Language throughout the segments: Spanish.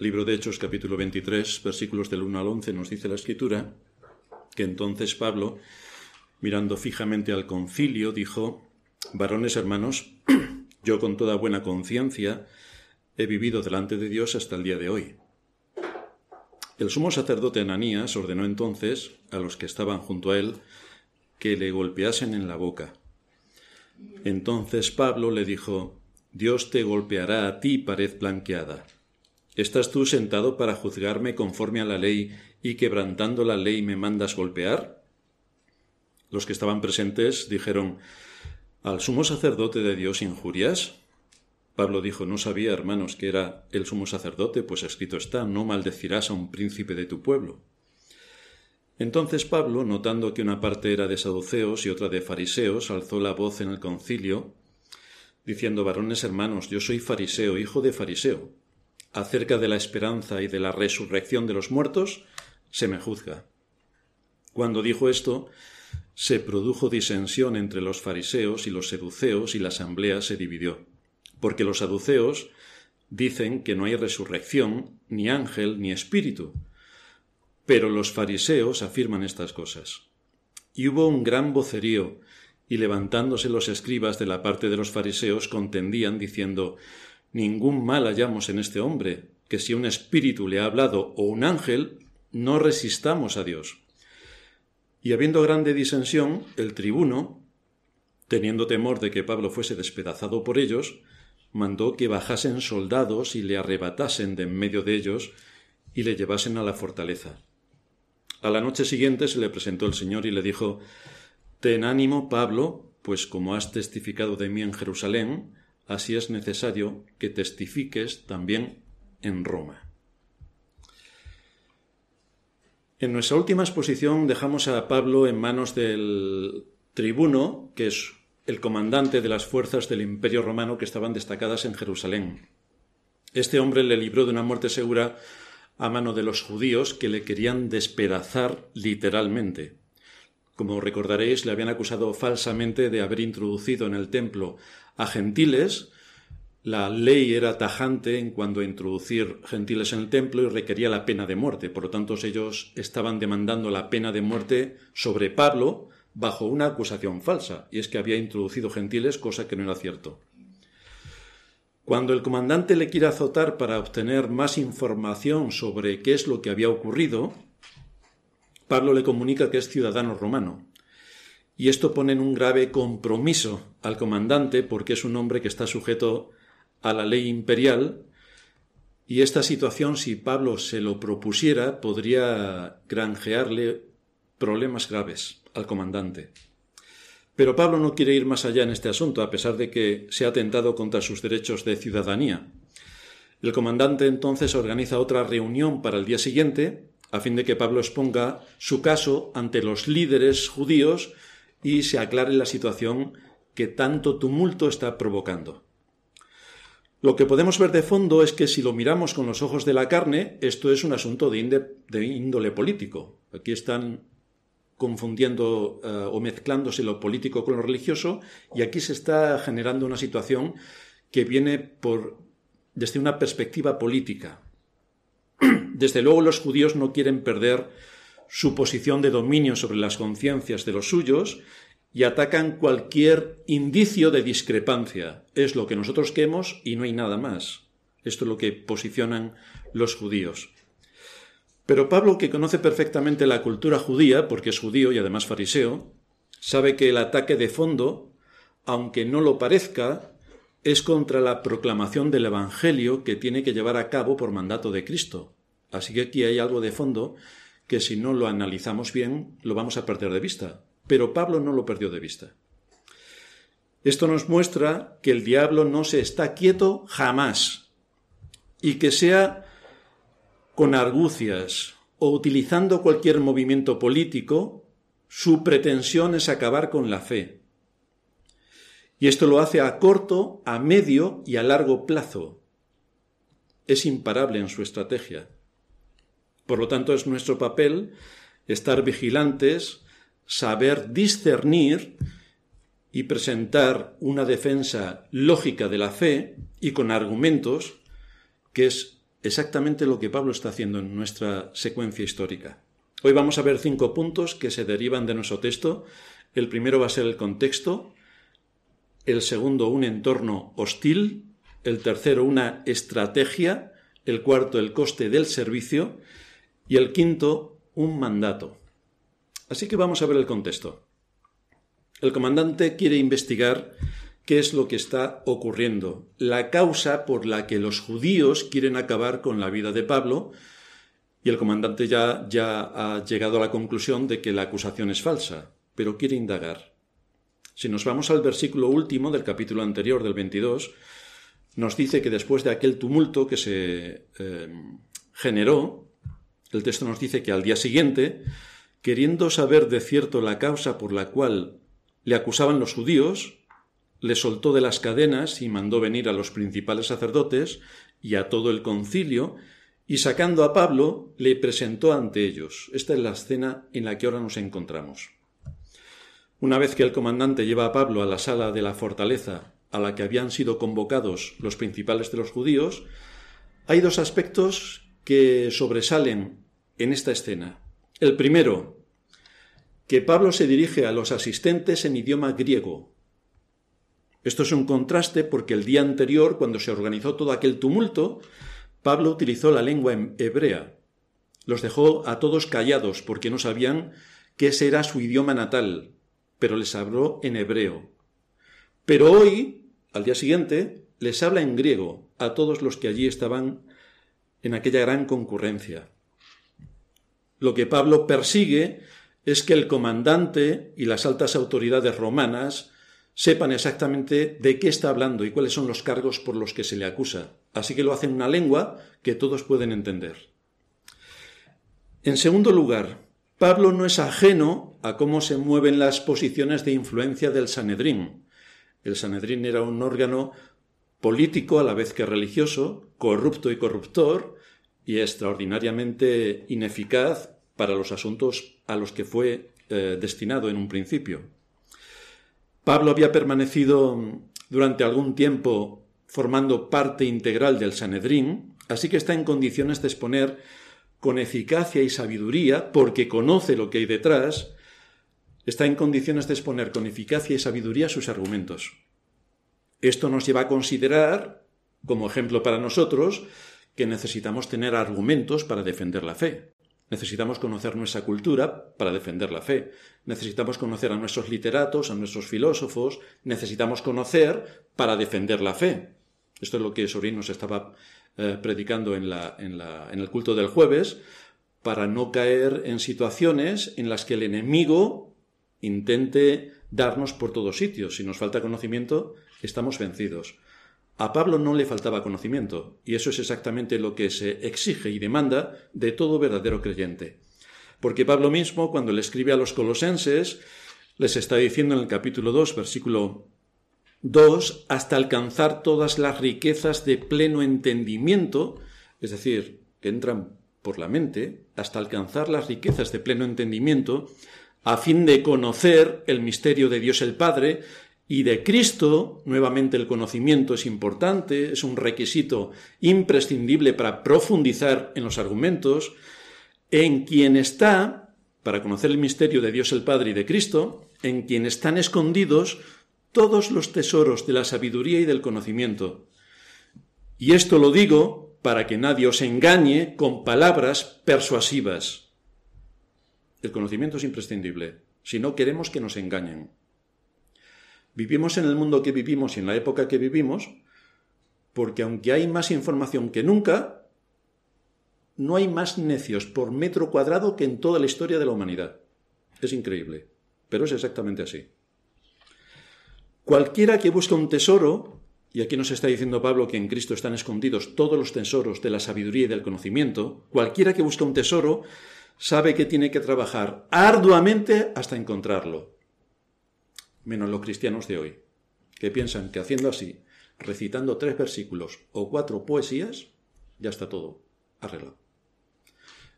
Libro de Hechos, capítulo 23, versículos del 1 al 11, nos dice la escritura que entonces Pablo, mirando fijamente al concilio, dijo, varones hermanos, yo con toda buena conciencia he vivido delante de Dios hasta el día de hoy. El sumo sacerdote Ananías ordenó entonces a los que estaban junto a él que le golpeasen en la boca. Entonces Pablo le dijo, Dios te golpeará a ti pared blanqueada. ¿Estás tú sentado para juzgarme conforme a la ley y quebrantando la ley me mandas golpear? Los que estaban presentes dijeron ¿Al sumo sacerdote de Dios injurias? Pablo dijo No sabía, hermanos, que era el sumo sacerdote, pues escrito está No maldecirás a un príncipe de tu pueblo. Entonces Pablo, notando que una parte era de saduceos y otra de fariseos, alzó la voz en el concilio, diciendo Varones hermanos, yo soy fariseo, hijo de fariseo acerca de la esperanza y de la resurrección de los muertos, se me juzga. Cuando dijo esto, se produjo disensión entre los fariseos y los seduceos y la asamblea se dividió, porque los saduceos dicen que no hay resurrección, ni ángel, ni espíritu, pero los fariseos afirman estas cosas. Y hubo un gran vocerío, y levantándose los escribas de la parte de los fariseos contendían diciendo Ningún mal hallamos en este hombre, que si un espíritu le ha hablado o un ángel, no resistamos a Dios. Y habiendo grande disensión, el tribuno, teniendo temor de que Pablo fuese despedazado por ellos, mandó que bajasen soldados y le arrebatasen de en medio de ellos y le llevasen a la fortaleza. A la noche siguiente se le presentó el Señor y le dijo Ten ánimo, Pablo, pues como has testificado de mí en Jerusalén, así es necesario que testifiques también en Roma. En nuestra última exposición dejamos a Pablo en manos del tribuno, que es el comandante de las fuerzas del Imperio Romano que estaban destacadas en Jerusalén. Este hombre le libró de una muerte segura a mano de los judíos que le querían despedazar literalmente. Como recordaréis, le habían acusado falsamente de haber introducido en el templo a gentiles. La ley era tajante en cuanto a introducir gentiles en el templo y requería la pena de muerte. Por lo tanto, ellos estaban demandando la pena de muerte sobre Pablo bajo una acusación falsa, y es que había introducido gentiles, cosa que no era cierto. Cuando el comandante le quiere azotar para obtener más información sobre qué es lo que había ocurrido, Pablo le comunica que es ciudadano romano. Y esto pone en un grave compromiso al comandante porque es un hombre que está sujeto a la ley imperial y esta situación, si Pablo se lo propusiera, podría granjearle problemas graves al comandante. Pero Pablo no quiere ir más allá en este asunto, a pesar de que se ha atentado contra sus derechos de ciudadanía. El comandante entonces organiza otra reunión para el día siguiente a fin de que Pablo exponga su caso ante los líderes judíos y se aclare la situación que tanto tumulto está provocando. Lo que podemos ver de fondo es que si lo miramos con los ojos de la carne, esto es un asunto de, índole político. Aquí están confundiendo eh, o mezclándose lo político con lo religioso y aquí se está generando una situación que viene por, desde una perspectiva política, desde luego los judíos no quieren perder su posición de dominio sobre las conciencias de los suyos y atacan cualquier indicio de discrepancia. Es lo que nosotros queremos y no hay nada más. Esto es lo que posicionan los judíos. Pero Pablo, que conoce perfectamente la cultura judía, porque es judío y además fariseo, sabe que el ataque de fondo, aunque no lo parezca, es contra la proclamación del Evangelio que tiene que llevar a cabo por mandato de Cristo. Así que aquí hay algo de fondo que si no lo analizamos bien lo vamos a perder de vista. Pero Pablo no lo perdió de vista. Esto nos muestra que el diablo no se está quieto jamás y que sea con argucias o utilizando cualquier movimiento político, su pretensión es acabar con la fe. Y esto lo hace a corto, a medio y a largo plazo. Es imparable en su estrategia. Por lo tanto, es nuestro papel estar vigilantes, saber discernir y presentar una defensa lógica de la fe y con argumentos, que es exactamente lo que Pablo está haciendo en nuestra secuencia histórica. Hoy vamos a ver cinco puntos que se derivan de nuestro texto. El primero va a ser el contexto, el segundo un entorno hostil, el tercero una estrategia, el cuarto el coste del servicio y el quinto, un mandato. Así que vamos a ver el contexto. El comandante quiere investigar qué es lo que está ocurriendo, la causa por la que los judíos quieren acabar con la vida de Pablo, y el comandante ya, ya ha llegado a la conclusión de que la acusación es falsa, pero quiere indagar. Si nos vamos al versículo último del capítulo anterior, del 22, nos dice que después de aquel tumulto que se eh, generó, el texto nos dice que al día siguiente, queriendo saber de cierto la causa por la cual le acusaban los judíos, le soltó de las cadenas y mandó venir a los principales sacerdotes y a todo el concilio, y sacando a Pablo, le presentó ante ellos. Esta es la escena en la que ahora nos encontramos. Una vez que el comandante lleva a Pablo a la sala de la fortaleza a la que habían sido convocados los principales de los judíos, hay dos aspectos que sobresalen en esta escena. El primero, que Pablo se dirige a los asistentes en idioma griego. Esto es un contraste porque el día anterior, cuando se organizó todo aquel tumulto, Pablo utilizó la lengua hebrea. Los dejó a todos callados porque no sabían qué será era su idioma natal, pero les habló en hebreo. Pero hoy, al día siguiente, les habla en griego a todos los que allí estaban en aquella gran concurrencia. Lo que Pablo persigue es que el comandante y las altas autoridades romanas sepan exactamente de qué está hablando y cuáles son los cargos por los que se le acusa. Así que lo hace en una lengua que todos pueden entender. En segundo lugar, Pablo no es ajeno a cómo se mueven las posiciones de influencia del Sanedrín. El Sanedrín era un órgano político a la vez que religioso, corrupto y corruptor, y extraordinariamente ineficaz para los asuntos a los que fue eh, destinado en un principio. Pablo había permanecido durante algún tiempo formando parte integral del Sanedrín, así que está en condiciones de exponer con eficacia y sabiduría, porque conoce lo que hay detrás, está en condiciones de exponer con eficacia y sabiduría sus argumentos. Esto nos lleva a considerar, como ejemplo para nosotros, necesitamos tener argumentos para defender la fe. Necesitamos conocer nuestra cultura para defender la fe. Necesitamos conocer a nuestros literatos, a nuestros filósofos. Necesitamos conocer para defender la fe. Esto es lo que Sorín nos estaba eh, predicando en el culto del jueves, para no caer en situaciones en las que el enemigo intente darnos por todos sitios. Si nos falta conocimiento, estamos vencidos. A Pablo no le faltaba conocimiento, y eso es exactamente lo que se exige y demanda de todo verdadero creyente. Porque Pablo mismo, cuando le escribe a los colosenses, les está diciendo en el capítulo 2, versículo 2, hasta alcanzar todas las riquezas de pleno entendimiento, es decir, que entran por la mente, hasta alcanzar las riquezas de pleno entendimiento, a fin de conocer el misterio de Dios el Padre, y de Cristo, nuevamente el conocimiento es importante, es un requisito imprescindible para profundizar en los argumentos, en quien está, para conocer el misterio de Dios el Padre y de Cristo, en quien están escondidos todos los tesoros de la sabiduría y del conocimiento. Y esto lo digo para que nadie os engañe con palabras persuasivas. El conocimiento es imprescindible, si no queremos que nos engañen. Vivimos en el mundo que vivimos y en la época que vivimos, porque aunque hay más información que nunca, no hay más necios por metro cuadrado que en toda la historia de la humanidad. Es increíble, pero es exactamente así. Cualquiera que busca un tesoro, y aquí nos está diciendo Pablo que en Cristo están escondidos todos los tesoros de la sabiduría y del conocimiento, cualquiera que busca un tesoro sabe que tiene que trabajar arduamente hasta encontrarlo menos los cristianos de hoy, que piensan que haciendo así, recitando tres versículos o cuatro poesías, ya está todo arreglado.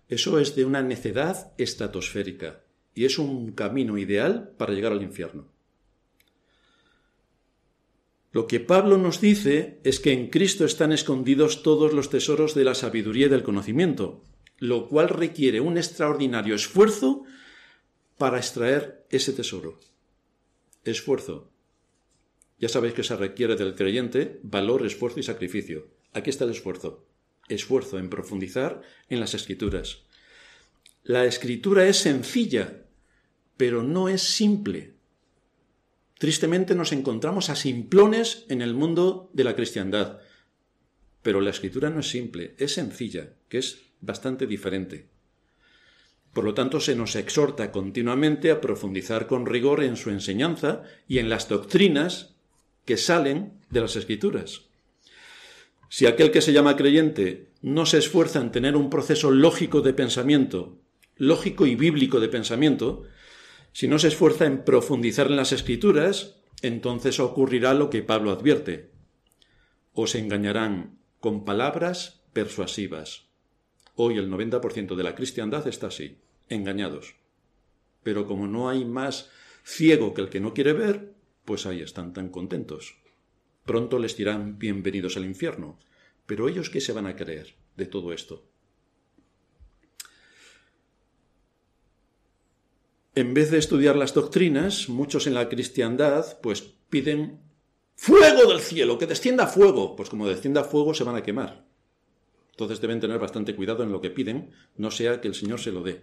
Eso es de una necedad estratosférica y es un camino ideal para llegar al infierno. Lo que Pablo nos dice es que en Cristo están escondidos todos los tesoros de la sabiduría y del conocimiento, lo cual requiere un extraordinario esfuerzo para extraer ese tesoro. Esfuerzo. Ya sabéis que se requiere del creyente valor, esfuerzo y sacrificio. Aquí está el esfuerzo. Esfuerzo en profundizar en las escrituras. La escritura es sencilla, pero no es simple. Tristemente nos encontramos a simplones en el mundo de la cristiandad. Pero la escritura no es simple, es sencilla, que es bastante diferente. Por lo tanto, se nos exhorta continuamente a profundizar con rigor en su enseñanza y en las doctrinas que salen de las escrituras. Si aquel que se llama creyente no se esfuerza en tener un proceso lógico de pensamiento, lógico y bíblico de pensamiento, si no se esfuerza en profundizar en las escrituras, entonces ocurrirá lo que Pablo advierte. Os engañarán con palabras persuasivas. Hoy el 90% de la cristiandad está así, engañados. Pero como no hay más ciego que el que no quiere ver, pues ahí están tan contentos. Pronto les dirán bienvenidos al infierno. Pero ellos qué se van a creer de todo esto? En vez de estudiar las doctrinas, muchos en la cristiandad pues piden fuego del cielo, que descienda fuego. Pues como descienda fuego se van a quemar. Entonces deben tener bastante cuidado en lo que piden, no sea que el Señor se lo dé.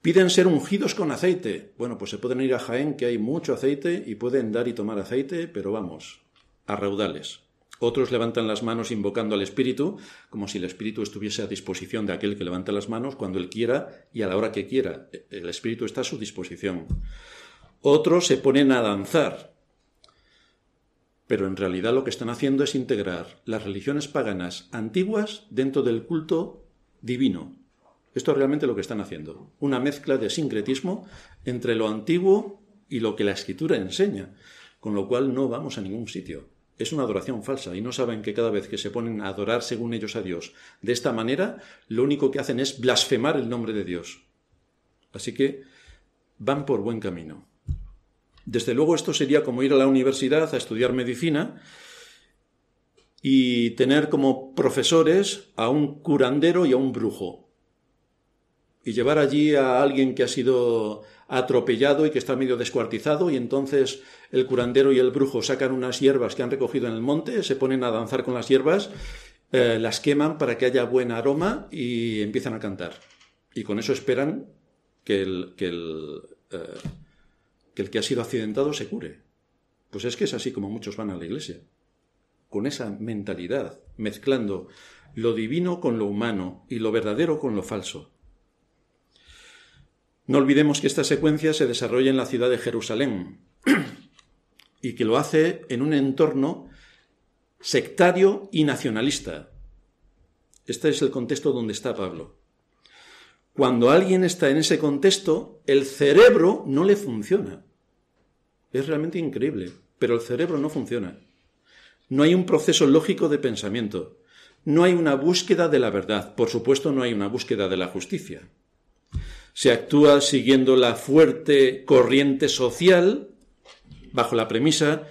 Piden ser ungidos con aceite. Bueno, pues se pueden ir a Jaén, que hay mucho aceite, y pueden dar y tomar aceite, pero vamos, a raudales. Otros levantan las manos invocando al Espíritu, como si el Espíritu estuviese a disposición de aquel que levanta las manos cuando él quiera y a la hora que quiera. E, el Espíritu está a su disposición. Otros se ponen a danzar, pero en realidad lo que están haciendo es integrar las religiones paganas antiguas dentro del culto divino. Esto es realmente lo que están haciendo, una mezcla de sincretismo entre lo antiguo y lo que la escritura enseña, con lo cual no vamos a ningún sitio. Es una adoración falsa y no saben que cada vez que se ponen a adorar según ellos a Dios de esta manera, lo único que hacen es blasfemar el nombre de Dios. Así que van por buen camino. Desde luego esto sería como ir a la universidad a estudiar medicina y tener como profesores a un curandero y a un brujo. Y llevar allí a alguien que ha sido atropellado y que está medio descuartizado y entonces el curandero y el brujo sacan unas hierbas que han recogido en el monte, se ponen a danzar con las hierbas, eh, las queman para que haya buen aroma y empiezan a cantar. Y con eso esperan que el, el eh, que el que ha sido accidentado se cure. Pues es que es así como muchos van a la iglesia, con esa mentalidad, mezclando lo divino con lo humano y lo verdadero con lo falso. No olvidemos que esta secuencia se desarrolla en la ciudad de Jerusalén y que lo hace en un entorno sectario y nacionalista. Este es el contexto donde está Pablo. Cuando alguien está en ese contexto, el cerebro no le funciona. Es realmente increíble, pero el cerebro no funciona. No hay un proceso lógico de pensamiento. No hay una búsqueda de la verdad. Por supuesto, no hay una búsqueda de la justicia. Se actúa siguiendo la fuerte corriente social bajo la premisa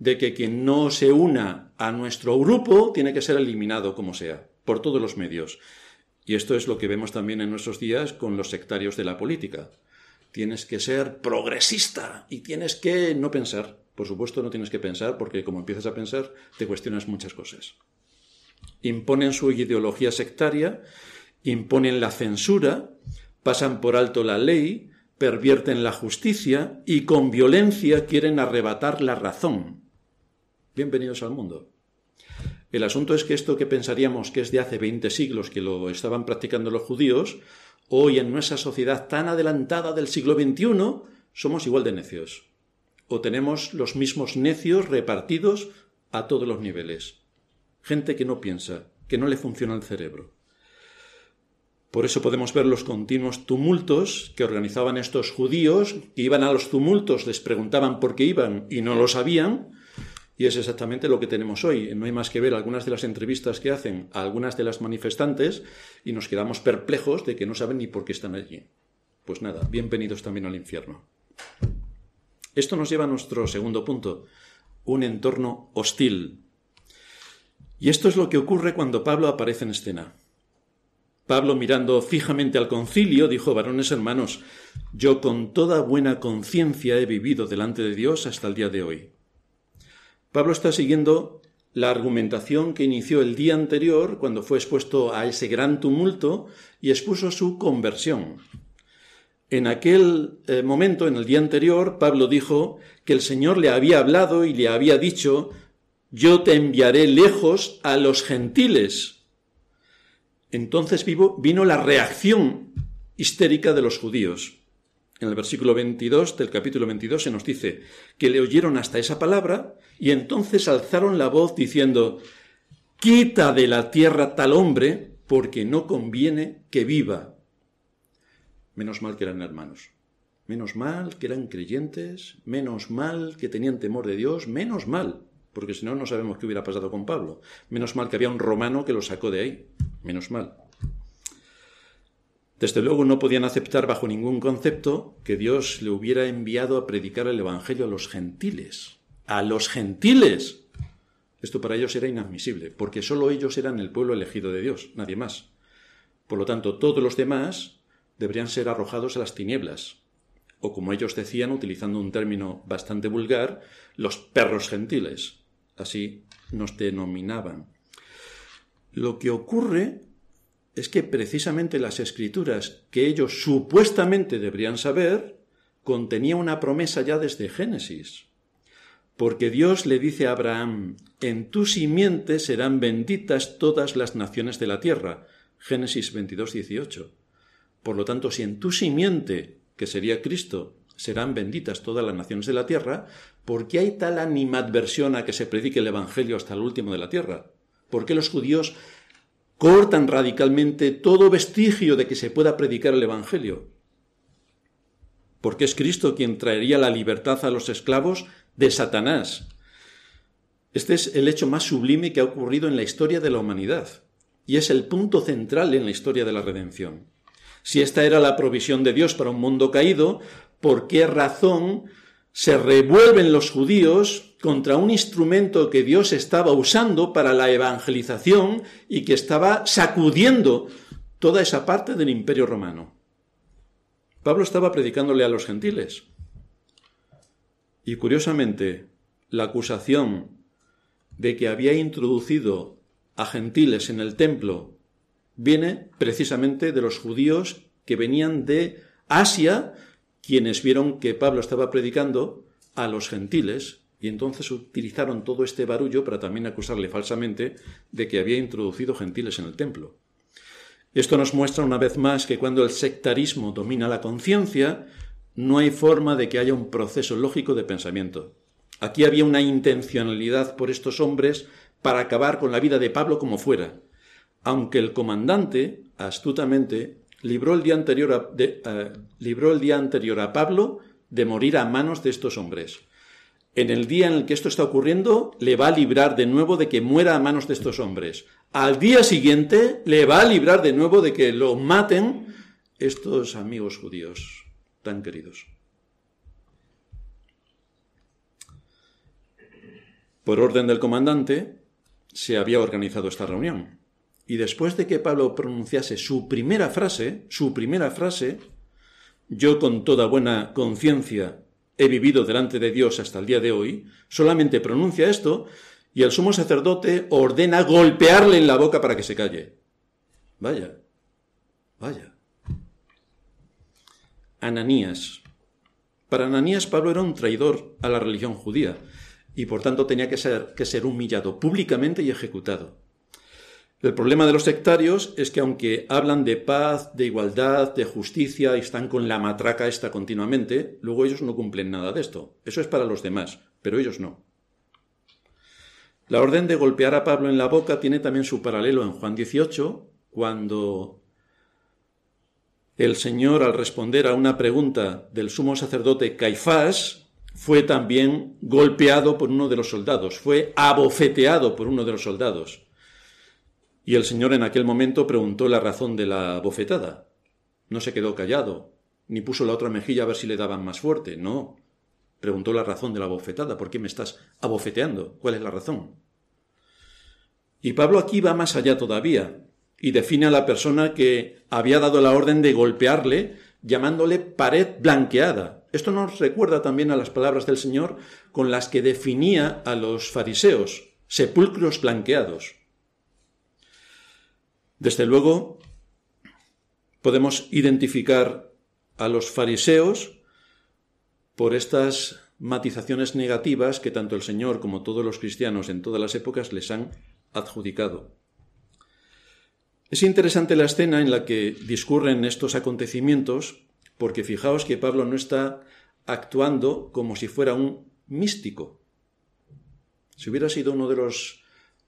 de que quien no se una a nuestro grupo tiene que ser eliminado como sea, por todos los medios. Y esto es lo que vemos también en nuestros días con los sectarios de la política. Tienes que ser progresista y tienes que no pensar. Por supuesto, no tienes que pensar porque como empiezas a pensar, te cuestionas muchas cosas. Imponen su ideología sectaria, imponen la censura, pasan por alto la ley, pervierten la justicia y con violencia quieren arrebatar la razón. Bienvenidos al mundo. El asunto es que esto que pensaríamos que es de hace 20 siglos que lo estaban practicando los judíos, hoy en nuestra sociedad tan adelantada del siglo XXI, somos igual de necios. O tenemos los mismos necios repartidos a todos los niveles. Gente que no piensa, que no le funciona el cerebro. Por eso podemos ver los continuos tumultos que organizaban estos judíos, que iban a los tumultos, les preguntaban por qué iban y no lo sabían, y es exactamente lo que tenemos hoy. No hay más que ver algunas de las entrevistas que hacen a algunas de las manifestantes y nos quedamos perplejos de que no saben ni por qué están allí. Pues nada, bienvenidos también al infierno. Esto nos lleva a nuestro segundo punto, un entorno hostil. Y esto es lo que ocurre cuando Pablo aparece en escena. Pablo, mirando fijamente al concilio, dijo, varones hermanos, yo con toda buena conciencia he vivido delante de Dios hasta el día de hoy. Pablo está siguiendo la argumentación que inició el día anterior cuando fue expuesto a ese gran tumulto y expuso su conversión. En aquel eh, momento, en el día anterior, Pablo dijo que el Señor le había hablado y le había dicho, yo te enviaré lejos a los gentiles. Entonces vino la reacción histérica de los judíos en el versículo 22 del capítulo 22 se nos dice que le oyeron hasta esa palabra y entonces alzaron la voz diciendo, quita de la tierra tal hombre porque no conviene que viva. Menos mal que eran hermanos, menos mal que eran creyentes, menos mal que tenían temor de Dios, menos mal, porque si no no sabemos qué hubiera pasado con Pablo, menos mal que había un romano que lo sacó de ahí, menos mal. Desde luego no podían aceptar bajo ningún concepto que Dios le hubiera enviado a predicar el Evangelio a los gentiles. A los gentiles. Esto para ellos era inadmisible, porque sólo ellos eran el pueblo elegido de Dios, nadie más. Por lo tanto, todos los demás deberían ser arrojados a las tinieblas, o como ellos decían, utilizando un término bastante vulgar, los perros gentiles. Así nos denominaban. Lo que ocurre es que precisamente las escrituras que ellos supuestamente deberían saber contenía una promesa ya desde Génesis. Porque Dios le dice a Abraham, en tu simiente serán benditas todas las naciones de la tierra. Génesis 22, 18. Por lo tanto, si en tu simiente, que sería Cristo, serán benditas todas las naciones de la tierra, ¿por qué hay tal animadversión a que se predique el Evangelio hasta el último de la tierra? ¿Por qué los judíos cortan radicalmente todo vestigio de que se pueda predicar el Evangelio, porque es Cristo quien traería la libertad a los esclavos de Satanás. Este es el hecho más sublime que ha ocurrido en la historia de la humanidad, y es el punto central en la historia de la redención. Si esta era la provisión de Dios para un mundo caído, ¿por qué razón se revuelven los judíos contra un instrumento que Dios estaba usando para la evangelización y que estaba sacudiendo toda esa parte del imperio romano. Pablo estaba predicándole a los gentiles. Y curiosamente, la acusación de que había introducido a gentiles en el templo viene precisamente de los judíos que venían de Asia, quienes vieron que Pablo estaba predicando a los gentiles y entonces utilizaron todo este barullo para también acusarle falsamente de que había introducido gentiles en el templo. Esto nos muestra una vez más que cuando el sectarismo domina la conciencia, no hay forma de que haya un proceso lógico de pensamiento. Aquí había una intencionalidad por estos hombres para acabar con la vida de Pablo como fuera, aunque el comandante, astutamente, libró el día anterior a, eh, libró el día anterior a Pablo de morir a manos de estos hombres en el día en el que esto está ocurriendo, le va a librar de nuevo de que muera a manos de estos hombres. Al día siguiente, le va a librar de nuevo de que lo maten estos amigos judíos tan queridos. Por orden del comandante, se había organizado esta reunión. Y después de que Pablo pronunciase su primera frase, su primera frase, yo con toda buena conciencia he vivido delante de Dios hasta el día de hoy, solamente pronuncia esto y el sumo sacerdote ordena golpearle en la boca para que se calle. Vaya, vaya. Ananías. Para Ananías Pablo era un traidor a la religión judía y por tanto tenía que ser, que ser humillado públicamente y ejecutado. El problema de los sectarios es que aunque hablan de paz, de igualdad, de justicia y están con la matraca esta continuamente, luego ellos no cumplen nada de esto. Eso es para los demás, pero ellos no. La orden de golpear a Pablo en la boca tiene también su paralelo en Juan 18, cuando el Señor, al responder a una pregunta del sumo sacerdote Caifás, fue también golpeado por uno de los soldados, fue abofeteado por uno de los soldados. Y el señor en aquel momento preguntó la razón de la bofetada. No se quedó callado, ni puso la otra mejilla a ver si le daban más fuerte, no. Preguntó la razón de la bofetada. ¿Por qué me estás abofeteando? ¿Cuál es la razón? Y Pablo aquí va más allá todavía y define a la persona que había dado la orden de golpearle llamándole pared blanqueada. Esto nos recuerda también a las palabras del Señor con las que definía a los fariseos, sepulcros blanqueados. Desde luego, podemos identificar a los fariseos por estas matizaciones negativas que tanto el Señor como todos los cristianos en todas las épocas les han adjudicado. Es interesante la escena en la que discurren estos acontecimientos, porque fijaos que Pablo no está actuando como si fuera un místico. Si hubiera sido uno de los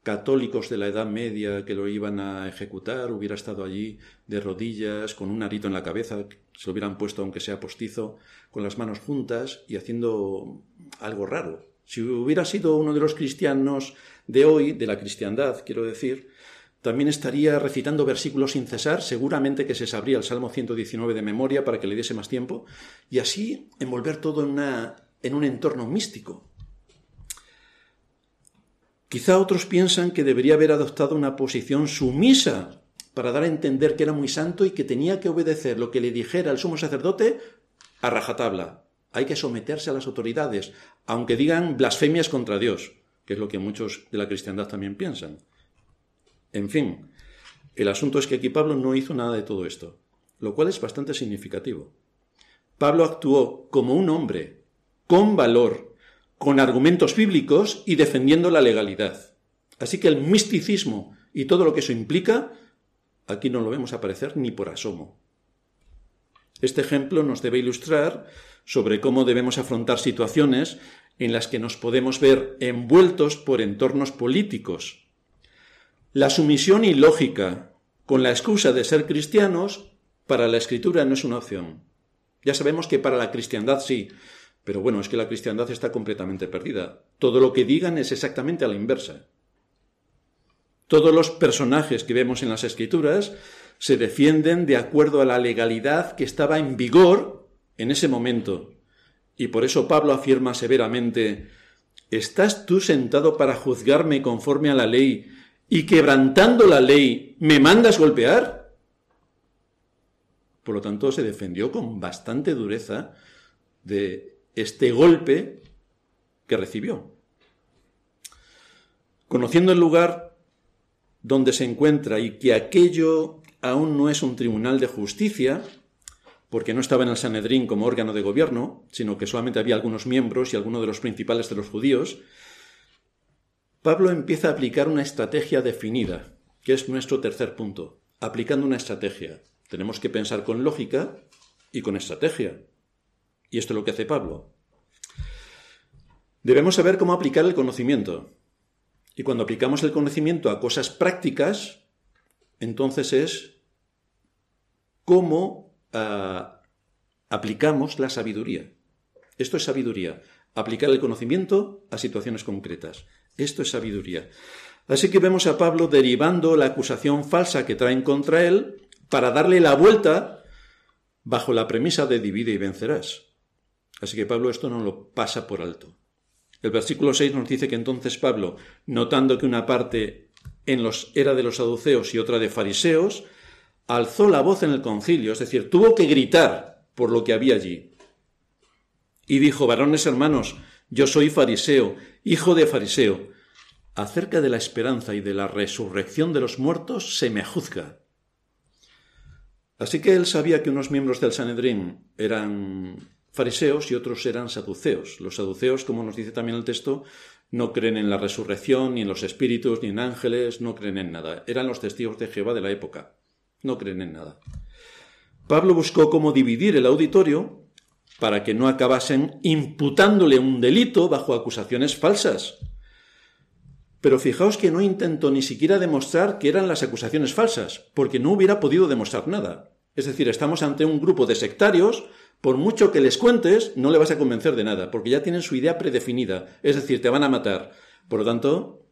católicos de la Edad Media que lo iban a ejecutar, hubiera estado allí de rodillas, con un arito en la cabeza, se lo hubieran puesto aunque sea postizo, con las manos juntas y haciendo algo raro. Si hubiera sido uno de los cristianos de hoy, de la cristiandad, quiero decir, también estaría recitando versículos sin cesar, seguramente que se sabría el Salmo 119 de memoria para que le diese más tiempo, y así envolver todo en, en un entorno místico. Quizá otros piensan que debería haber adoptado una posición sumisa para dar a entender que era muy santo y que tenía que obedecer lo que le dijera el sumo sacerdote a rajatabla. Hay que someterse a las autoridades, aunque digan blasfemias contra Dios, que es lo que muchos de la cristiandad también piensan. En fin, el asunto es que aquí Pablo no hizo nada de todo esto, lo cual es bastante significativo. Pablo actuó como un hombre, con valor, con argumentos bíblicos y defendiendo la legalidad. Así que el misticismo y todo lo que eso implica, aquí no lo vemos aparecer ni por asomo. Este ejemplo nos debe ilustrar sobre cómo debemos afrontar situaciones en las que nos podemos ver envueltos por entornos políticos. La sumisión ilógica, con la excusa de ser cristianos, para la escritura no es una opción. Ya sabemos que para la cristiandad sí, pero bueno, es que la cristiandad está completamente perdida. Todo lo que digan es exactamente a la inversa. Todos los personajes que vemos en las escrituras se defienden de acuerdo a la legalidad que estaba en vigor en ese momento. Y por eso Pablo afirma severamente, ¿estás tú sentado para juzgarme conforme a la ley y quebrantando la ley me mandas golpear? Por lo tanto, se defendió con bastante dureza de este golpe que recibió. Conociendo el lugar donde se encuentra y que aquello aún no es un tribunal de justicia, porque no estaba en el Sanedrín como órgano de gobierno, sino que solamente había algunos miembros y algunos de los principales de los judíos, Pablo empieza a aplicar una estrategia definida, que es nuestro tercer punto, aplicando una estrategia. Tenemos que pensar con lógica y con estrategia. Y esto es lo que hace Pablo. Debemos saber cómo aplicar el conocimiento. Y cuando aplicamos el conocimiento a cosas prácticas, entonces es cómo ah, aplicamos la sabiduría. Esto es sabiduría. Aplicar el conocimiento a situaciones concretas. Esto es sabiduría. Así que vemos a Pablo derivando la acusación falsa que traen contra él para darle la vuelta bajo la premisa de divide y vencerás. Así que Pablo esto no lo pasa por alto. El versículo 6 nos dice que entonces Pablo, notando que una parte en los, era de los saduceos y otra de fariseos, alzó la voz en el concilio, es decir, tuvo que gritar por lo que había allí. Y dijo, varones hermanos, yo soy fariseo, hijo de fariseo. Acerca de la esperanza y de la resurrección de los muertos se me juzga. Así que él sabía que unos miembros del Sanedrín eran fariseos y otros eran saduceos. Los saduceos, como nos dice también el texto, no creen en la resurrección, ni en los espíritus, ni en ángeles, no creen en nada. Eran los testigos de Jehová de la época. No creen en nada. Pablo buscó cómo dividir el auditorio para que no acabasen imputándole un delito bajo acusaciones falsas. Pero fijaos que no intentó ni siquiera demostrar que eran las acusaciones falsas, porque no hubiera podido demostrar nada. Es decir, estamos ante un grupo de sectarios por mucho que les cuentes, no le vas a convencer de nada, porque ya tienen su idea predefinida, es decir, te van a matar. Por lo tanto,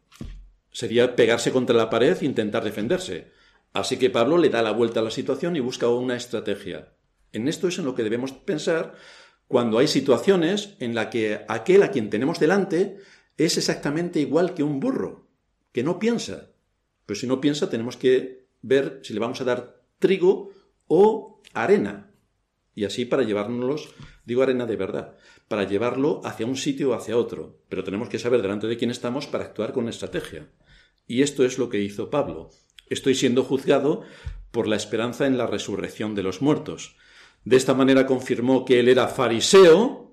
sería pegarse contra la pared e intentar defenderse. Así que Pablo le da la vuelta a la situación y busca una estrategia. En esto es en lo que debemos pensar cuando hay situaciones en las que aquel a quien tenemos delante es exactamente igual que un burro, que no piensa. Pero pues si no piensa tenemos que ver si le vamos a dar trigo o arena y así para llevárnoslos, digo arena de verdad, para llevarlo hacia un sitio o hacia otro, pero tenemos que saber delante de quién estamos para actuar con estrategia. Y esto es lo que hizo Pablo. Estoy siendo juzgado por la esperanza en la resurrección de los muertos. De esta manera confirmó que él era fariseo,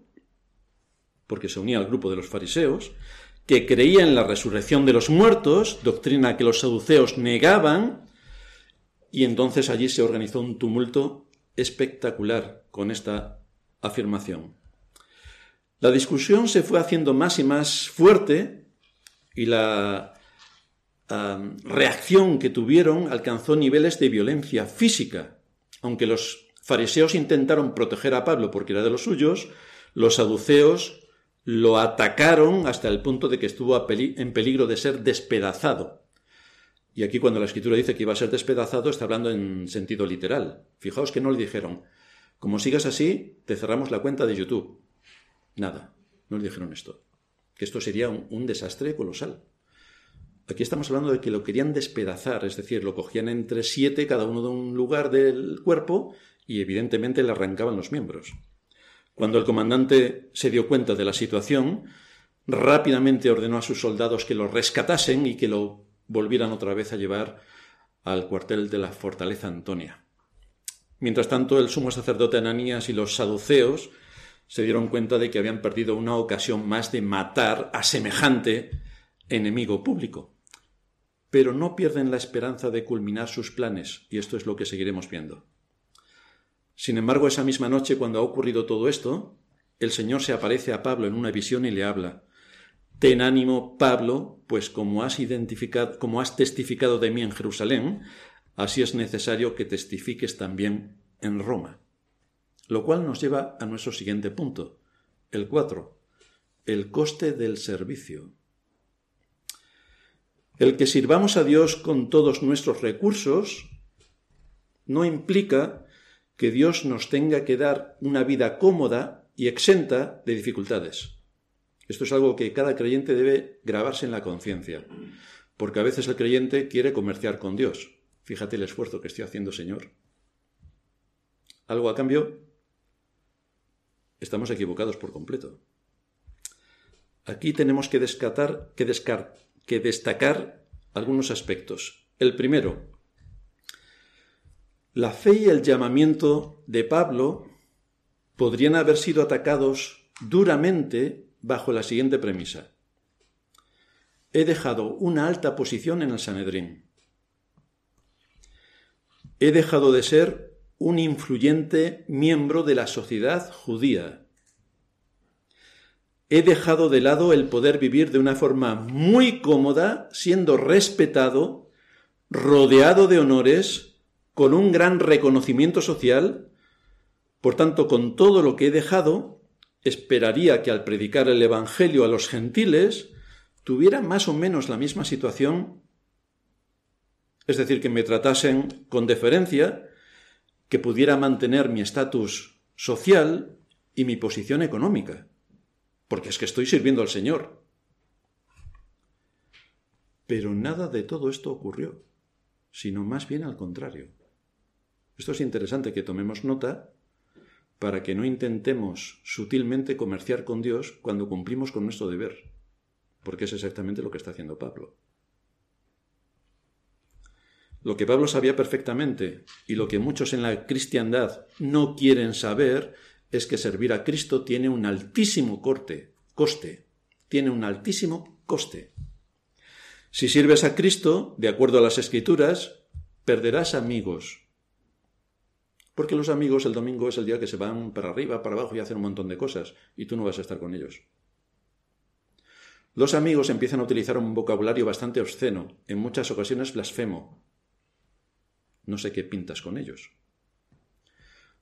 porque se unía al grupo de los fariseos, que creía en la resurrección de los muertos, doctrina que los saduceos negaban, y entonces allí se organizó un tumulto espectacular con esta afirmación. La discusión se fue haciendo más y más fuerte y la reacción que tuvieron alcanzó niveles de violencia física. Aunque los fariseos intentaron proteger a Pablo porque era de los suyos, los saduceos lo atacaron hasta el punto de que estuvo en peligro de ser despedazado. Y aquí cuando la escritura dice que iba a ser despedazado, está hablando en sentido literal. Fijaos que no le dijeron, como sigas así, te cerramos la cuenta de YouTube. Nada, no le dijeron esto. Que esto sería un, desastre colosal. Aquí estamos hablando de que lo querían despedazar, es decir, lo cogían entre siete cada uno de un lugar del cuerpo y evidentemente le arrancaban los miembros. Cuando el comandante se dio cuenta de la situación, rápidamente ordenó a sus soldados que lo rescatasen y que lo volvieran otra vez a llevar al cuartel de la fortaleza Antonia. Mientras tanto, el sumo sacerdote Ananías y los saduceos se dieron cuenta de que habían perdido una ocasión más de matar a semejante enemigo público. Pero no pierden la esperanza de culminar sus planes, y esto es lo que seguiremos viendo. Sin embargo, esa misma noche, cuando ha ocurrido todo esto, el Señor se aparece a Pablo en una visión y le habla. Ten ánimo, Pablo, pues como has identificado, como has testificado de mí en Jerusalén, así es necesario que testifiques también en Roma. Lo cual nos lleva a nuestro siguiente punto, el 4, el coste del servicio. El que sirvamos a Dios con todos nuestros recursos no implica que Dios nos tenga que dar una vida cómoda y exenta de dificultades. Esto es algo que cada creyente debe grabarse en la conciencia, porque a veces el creyente quiere comerciar con Dios. Fíjate el esfuerzo que estoy haciendo, Señor. Algo a cambio, estamos equivocados por completo. Aquí tenemos que, descatar, que destacar algunos aspectos. El primero, la fe y el llamamiento de Pablo podrían haber sido atacados duramente bajo la siguiente premisa. He dejado una alta posición en el Sanedrín. He dejado de ser un influyente miembro de la sociedad judía. He dejado de lado el poder vivir de una forma muy cómoda, siendo respetado, rodeado de honores, con un gran reconocimiento social. Por tanto, con todo lo que he dejado, esperaría que al predicar el Evangelio a los gentiles tuviera más o menos la misma situación, es decir, que me tratasen con deferencia, que pudiera mantener mi estatus social y mi posición económica, porque es que estoy sirviendo al Señor. Pero nada de todo esto ocurrió, sino más bien al contrario. Esto es interesante que tomemos nota para que no intentemos sutilmente comerciar con Dios cuando cumplimos con nuestro deber, porque es exactamente lo que está haciendo Pablo. Lo que Pablo sabía perfectamente y lo que muchos en la cristiandad no quieren saber es que servir a Cristo tiene un altísimo corte, coste, tiene un altísimo coste. Si sirves a Cristo, de acuerdo a las escrituras, perderás amigos, porque los amigos el domingo es el día que se van para arriba, para abajo y hacen un montón de cosas, y tú no vas a estar con ellos. Los amigos empiezan a utilizar un vocabulario bastante obsceno, en muchas ocasiones blasfemo. No sé qué pintas con ellos.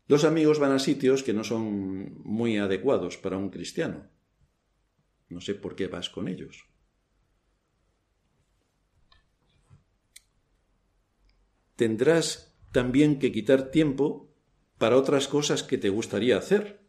Los amigos van a sitios que no son muy adecuados para un cristiano. No sé por qué vas con ellos. Tendrás también que quitar tiempo para otras cosas que te gustaría hacer.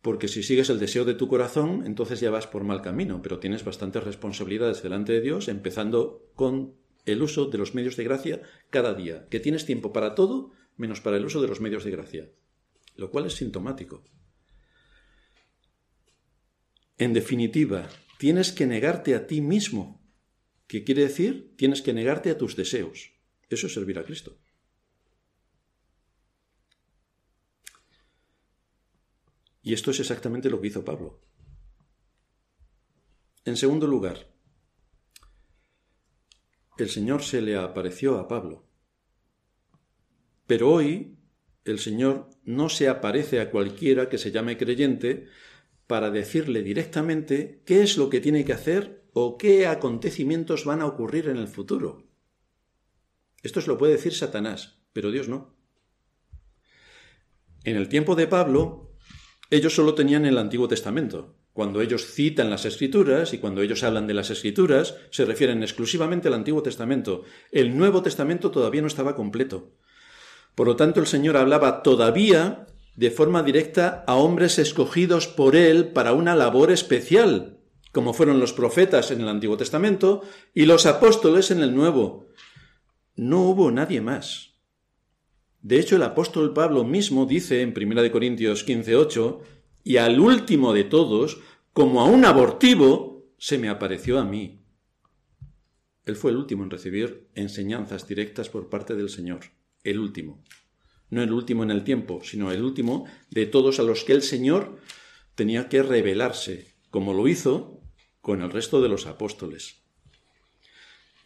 Porque si sigues el deseo de tu corazón, entonces ya vas por mal camino, pero tienes bastantes responsabilidades delante de Dios, empezando con el uso de los medios de gracia cada día, que tienes tiempo para todo menos para el uso de los medios de gracia, lo cual es sintomático. En definitiva, tienes que negarte a ti mismo, qué quiere decir tienes que negarte a tus deseos. Eso es servir a Cristo. Y esto es exactamente lo que hizo Pablo. En segundo lugar, el Señor se le apareció a Pablo. Pero hoy el Señor no se aparece a cualquiera que se llame creyente para decirle directamente qué es lo que tiene que hacer o qué acontecimientos van a ocurrir en el futuro. Esto se lo puede decir Satanás, pero Dios no. En el tiempo de Pablo, ellos solo tenían el Antiguo Testamento. Cuando ellos citan las escrituras y cuando ellos hablan de las escrituras, se refieren exclusivamente al Antiguo Testamento. El Nuevo Testamento todavía no estaba completo. Por lo tanto, el Señor hablaba todavía de forma directa a hombres escogidos por Él para una labor especial, como fueron los profetas en el Antiguo Testamento y los apóstoles en el Nuevo no hubo nadie más. De hecho, el apóstol Pablo mismo dice en 1 Corintios 15:8, y al último de todos, como a un abortivo, se me apareció a mí. Él fue el último en recibir enseñanzas directas por parte del Señor, el último. No el último en el tiempo, sino el último de todos a los que el Señor tenía que revelarse, como lo hizo con el resto de los apóstoles.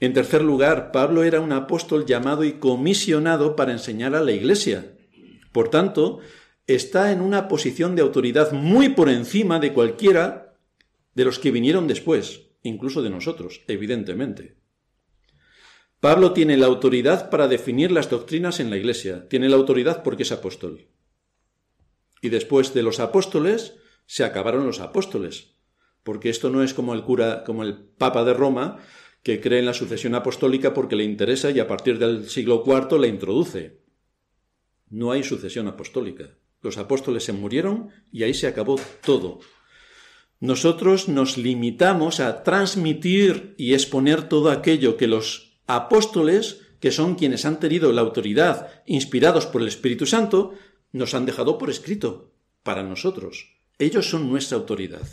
En tercer lugar, Pablo era un apóstol llamado y comisionado para enseñar a la Iglesia. Por tanto, está en una posición de autoridad muy por encima de cualquiera de los que vinieron después, incluso de nosotros, evidentemente. Pablo tiene la autoridad para definir las doctrinas en la Iglesia, tiene la autoridad porque es apóstol. Y después de los apóstoles, se acabaron los apóstoles, porque esto no es como el cura, como el Papa de Roma, que cree en la sucesión apostólica porque le interesa y a partir del siglo IV la introduce. No hay sucesión apostólica. Los apóstoles se murieron y ahí se acabó todo. Nosotros nos limitamos a transmitir y exponer todo aquello que los apóstoles, que son quienes han tenido la autoridad, inspirados por el Espíritu Santo, nos han dejado por escrito, para nosotros. Ellos son nuestra autoridad.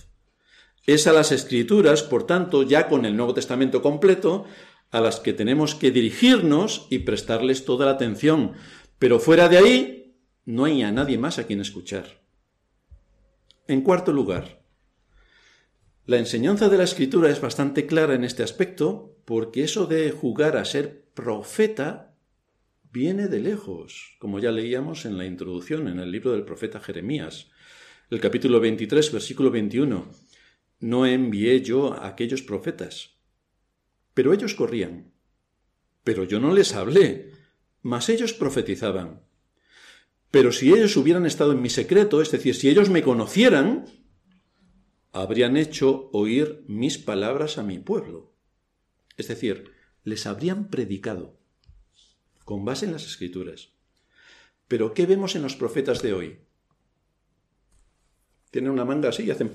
Es a las escrituras, por tanto, ya con el Nuevo Testamento completo, a las que tenemos que dirigirnos y prestarles toda la atención. Pero fuera de ahí, no hay a nadie más a quien escuchar. En cuarto lugar, la enseñanza de la escritura es bastante clara en este aspecto, porque eso de jugar a ser profeta viene de lejos, como ya leíamos en la introducción en el libro del profeta Jeremías, el capítulo 23, versículo 21. No envié yo a aquellos profetas. Pero ellos corrían. Pero yo no les hablé, mas ellos profetizaban. Pero si ellos hubieran estado en mi secreto, es decir, si ellos me conocieran, habrían hecho oír mis palabras a mi pueblo. Es decir, les habrían predicado, con base en las escrituras. Pero ¿qué vemos en los profetas de hoy? Tienen una manga así y hacen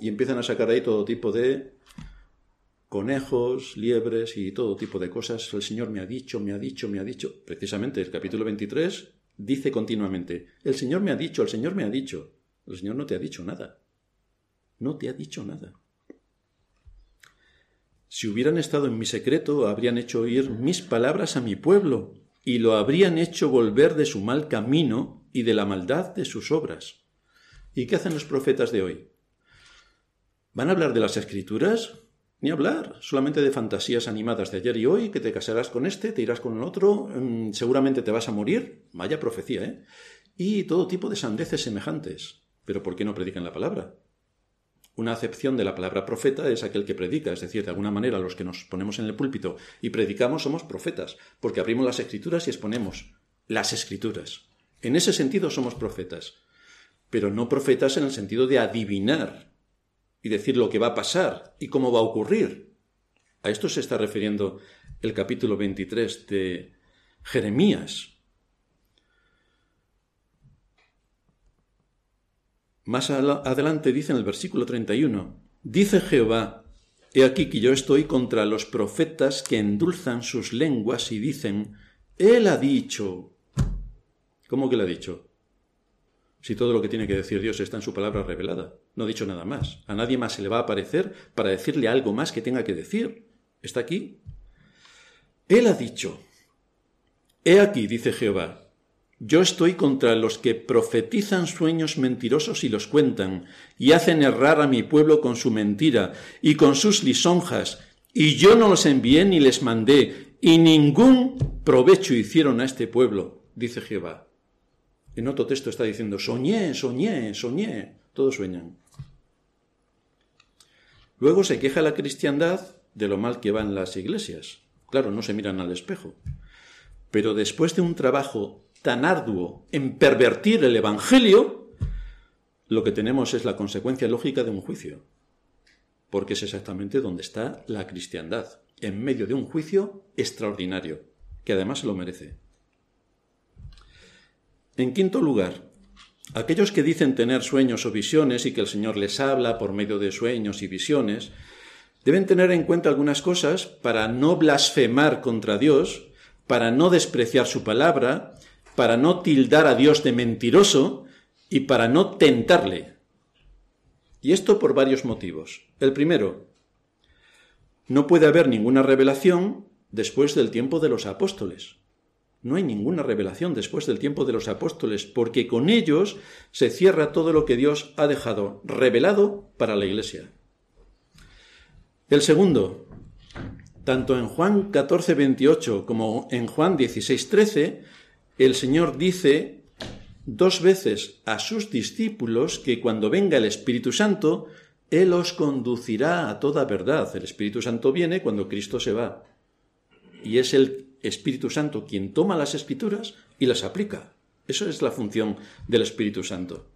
y empiezan a sacar ahí todo tipo de conejos, liebres y todo tipo de cosas. El Señor me ha dicho, me ha dicho, me ha dicho. Precisamente el capítulo 23 dice continuamente, el Señor me ha dicho, el Señor me ha dicho. El Señor no te ha dicho nada. No te ha dicho nada. Si hubieran estado en mi secreto, habrían hecho oír mis palabras a mi pueblo, y lo habrían hecho volver de su mal camino y de la maldad de sus obras. ¿Y qué hacen los profetas de hoy? ¿Van a hablar de las escrituras? Ni hablar, solamente de fantasías animadas de ayer y hoy, que te casarás con este, te irás con el otro, mm, seguramente te vas a morir, vaya profecía, ¿eh? Y todo tipo de sandeces semejantes. Pero ¿por qué no predican la palabra? Una acepción de la palabra profeta es aquel que predica, es decir, de alguna manera los que nos ponemos en el púlpito y predicamos somos profetas, porque abrimos las escrituras y exponemos las escrituras. En ese sentido somos profetas, pero no profetas en el sentido de adivinar y decir lo que va a pasar y cómo va a ocurrir. A esto se está refiriendo el capítulo 23 de Jeremías. Más adelante dice en el versículo 31, dice Jehová, he aquí que yo estoy contra los profetas que endulzan sus lenguas y dicen, Él ha dicho. ¿Cómo que le ha dicho? Si todo lo que tiene que decir Dios está en su palabra revelada, no ha dicho nada más. A nadie más se le va a aparecer para decirle algo más que tenga que decir. Está aquí. Él ha dicho, He aquí, dice Jehová, yo estoy contra los que profetizan sueños mentirosos y los cuentan, y hacen errar a mi pueblo con su mentira y con sus lisonjas, y yo no los envié ni les mandé, y ningún provecho hicieron a este pueblo, dice Jehová. En otro texto está diciendo, soñé, soñé, soñé. Todos sueñan. Luego se queja la cristiandad de lo mal que van las iglesias. Claro, no se miran al espejo. Pero después de un trabajo tan arduo en pervertir el Evangelio, lo que tenemos es la consecuencia lógica de un juicio. Porque es exactamente donde está la cristiandad, en medio de un juicio extraordinario, que además se lo merece. En quinto lugar, aquellos que dicen tener sueños o visiones y que el Señor les habla por medio de sueños y visiones, deben tener en cuenta algunas cosas para no blasfemar contra Dios, para no despreciar su palabra, para no tildar a Dios de mentiroso y para no tentarle. Y esto por varios motivos. El primero, no puede haber ninguna revelación después del tiempo de los apóstoles no hay ninguna revelación después del tiempo de los apóstoles, porque con ellos se cierra todo lo que Dios ha dejado revelado para la Iglesia. El segundo, tanto en Juan 14, 28 como en Juan 16, 13, el Señor dice dos veces a sus discípulos que cuando venga el Espíritu Santo, Él los conducirá a toda verdad. El Espíritu Santo viene cuando Cristo se va. Y es el Espíritu Santo quien toma las escrituras y las aplica. Eso es la función del Espíritu Santo.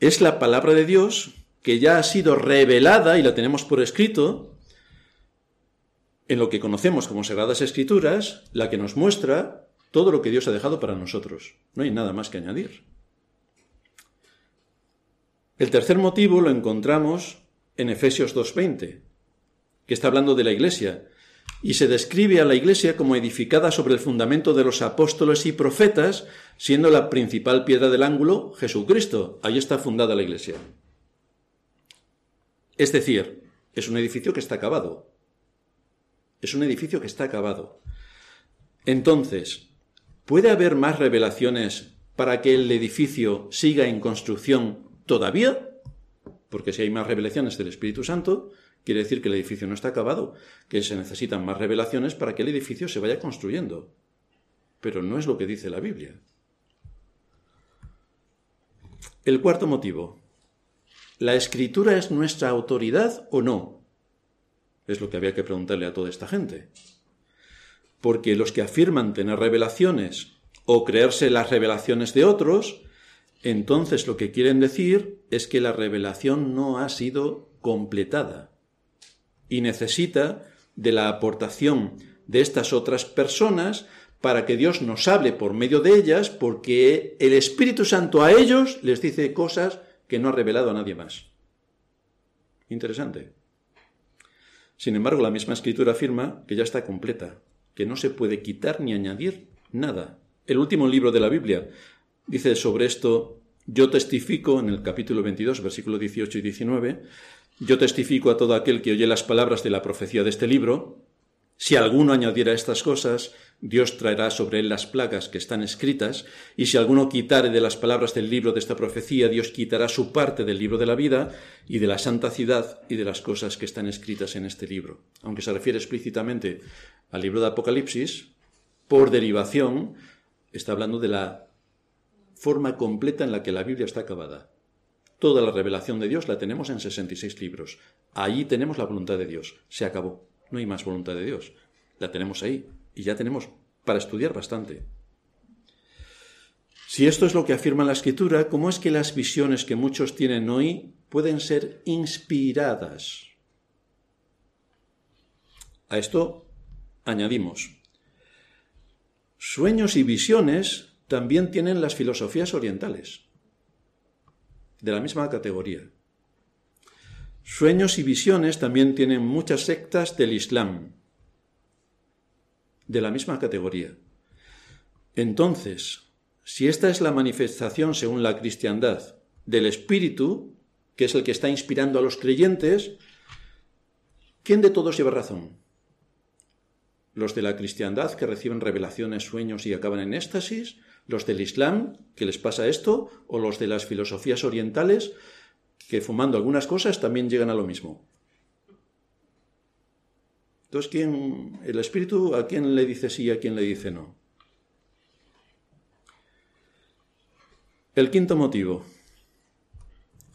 Es la palabra de Dios que ya ha sido revelada y la tenemos por escrito en lo que conocemos como Sagradas Escrituras, la que nos muestra todo lo que Dios ha dejado para nosotros. No hay nada más que añadir. El tercer motivo lo encontramos en Efesios 2.20, que está hablando de la Iglesia y se describe a la Iglesia como edificada sobre el fundamento de los apóstoles y profetas, siendo la principal piedra del ángulo Jesucristo. Ahí está fundada la Iglesia. Es decir, es un edificio que está acabado. Es un edificio que está acabado. Entonces, ¿puede haber más revelaciones para que el edificio siga en construcción todavía? Porque si hay más revelaciones del Espíritu Santo, Quiere decir que el edificio no está acabado, que se necesitan más revelaciones para que el edificio se vaya construyendo. Pero no es lo que dice la Biblia. El cuarto motivo. ¿La escritura es nuestra autoridad o no? Es lo que había que preguntarle a toda esta gente. Porque los que afirman tener revelaciones o creerse las revelaciones de otros, entonces lo que quieren decir es que la revelación no ha sido completada y necesita de la aportación de estas otras personas para que Dios nos hable por medio de ellas, porque el Espíritu Santo a ellos les dice cosas que no ha revelado a nadie más. Interesante. Sin embargo, la misma escritura afirma que ya está completa, que no se puede quitar ni añadir nada. El último libro de la Biblia dice sobre esto, yo testifico en el capítulo 22, versículo 18 y 19, yo testifico a todo aquel que oye las palabras de la profecía de este libro, si alguno añadiera estas cosas, Dios traerá sobre él las plagas que están escritas, y si alguno quitare de las palabras del libro de esta profecía, Dios quitará su parte del libro de la vida y de la santa ciudad y de las cosas que están escritas en este libro. Aunque se refiere explícitamente al libro de Apocalipsis, por derivación está hablando de la forma completa en la que la Biblia está acabada. Toda la revelación de Dios la tenemos en 66 libros. Allí tenemos la voluntad de Dios. Se acabó. No hay más voluntad de Dios. La tenemos ahí. Y ya tenemos para estudiar bastante. Si esto es lo que afirma la escritura, ¿cómo es que las visiones que muchos tienen hoy pueden ser inspiradas? A esto añadimos, sueños y visiones también tienen las filosofías orientales de la misma categoría. Sueños y visiones también tienen muchas sectas del Islam, de la misma categoría. Entonces, si esta es la manifestación, según la cristiandad, del espíritu, que es el que está inspirando a los creyentes, ¿quién de todos lleva razón? ¿Los de la cristiandad que reciben revelaciones, sueños y acaban en éxtasis? los del Islam, que les pasa esto, o los de las filosofías orientales, que fumando algunas cosas también llegan a lo mismo. Entonces, ¿quién, el espíritu a quién le dice sí y a quién le dice no? El quinto motivo.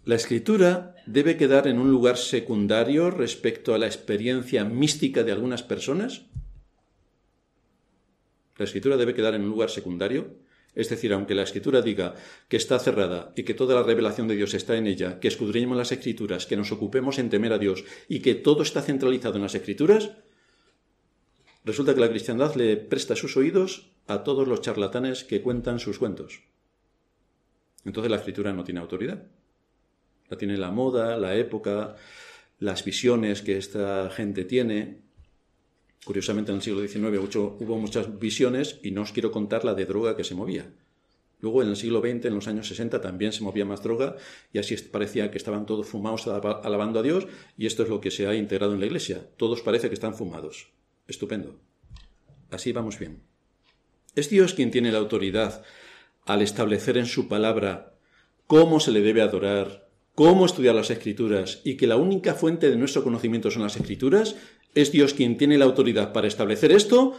La escritura debe quedar en un lugar secundario respecto a la experiencia mística de algunas personas. La escritura debe quedar en un lugar secundario es decir, aunque la escritura diga que está cerrada y que toda la revelación de Dios está en ella, que escudriñemos las escrituras, que nos ocupemos en temer a Dios y que todo está centralizado en las escrituras, resulta que la cristiandad le presta sus oídos a todos los charlatanes que cuentan sus cuentos. Entonces la escritura no tiene autoridad. La tiene la moda, la época, las visiones que esta gente tiene, Curiosamente, en el siglo XIX hubo muchas visiones y no os quiero contar la de droga que se movía. Luego, en el siglo XX, en los años 60, también se movía más droga y así parecía que estaban todos fumados alabando a Dios y esto es lo que se ha integrado en la Iglesia. Todos parece que están fumados. Estupendo. Así vamos bien. Es Dios quien tiene la autoridad al establecer en su palabra cómo se le debe adorar, cómo estudiar las escrituras y que la única fuente de nuestro conocimiento son las escrituras ¿Es Dios quien tiene la autoridad para establecer esto?